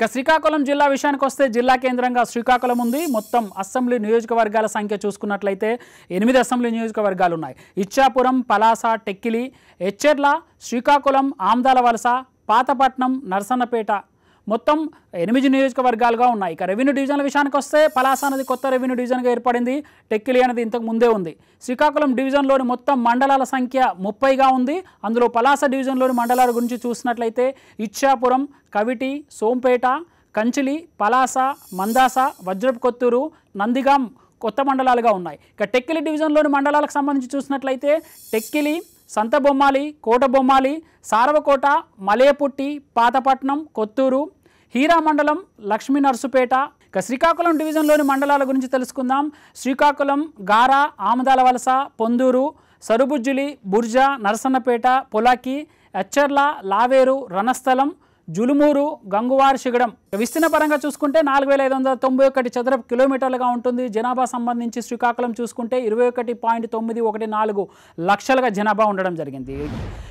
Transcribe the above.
ఇక శ్రీకాకుళం జిల్లా విషయానికి వస్తే జిల్లా కేంద్రంగా శ్రీకాకుళం ఉంది మొత్తం అసెంబ్లీ నియోజకవర్గాల సంఖ్య చూసుకున్నట్లయితే ఎనిమిది అసెంబ్లీ నియోజకవర్గాలు ఉన్నాయి ఇచ్చాపురం పలాస టెక్కిలి ఎచ్చెర్ల శ్రీకాకుళం ఆమ్దాల వలస పాతపట్నం నర్సన్నపేట మొత్తం ఎనిమిది నియోజకవర్గాలుగా ఉన్నాయి ఇక రెవెన్యూ డివిజన్ల విషయానికి వస్తే పలాస అనేది కొత్త రెవెన్యూ డివిజన్గా ఏర్పడింది టెక్కిలి అనేది ఇంతకు ముందే ఉంది శ్రీకాకుళం డివిజన్లోని మొత్తం మండలాల సంఖ్య ముప్పైగా ఉంది అందులో పలాస డివిజన్లోని మండలాల గురించి చూసినట్లయితే ఇచ్చాపురం కవిటి సోంపేట కంచిలి పలాస మందాస వజ్రపు కొత్తూరు నందిగాం కొత్త మండలాలుగా ఉన్నాయి ఇక టెక్కిలి డివిజన్లోని మండలాలకు సంబంధించి చూసినట్లయితే టెక్కిలి సంతబొమ్మాలి కోటబొమ్మాలి సారవకోట మలయపుట్టి పాతపట్నం కొత్తూరు హీరా మండలం లక్ష్మీ నర్సుపేట ఇక శ్రీకాకుళం డివిజన్లోని మండలాల గురించి తెలుసుకుందాం శ్రీకాకుళం గారా ఆమదాల వలస పొందూరు సరుబుజ్జులి బుర్జా నరసన్నపేట పొలాకి ఎచ్చర్ల లావేరు రణస్థలం జులుమూరు గంగువార్ శిగడం విస్తీర్ణ పరంగా చూసుకుంటే నాలుగు వేల ఐదు వందల తొంభై ఒకటి చదరపు కిలోమీటర్లుగా ఉంటుంది జనాభా సంబంధించి శ్రీకాకుళం చూసుకుంటే ఇరవై ఒకటి పాయింట్ తొమ్మిది ఒకటి నాలుగు లక్షలుగా జనాభా ఉండడం జరిగింది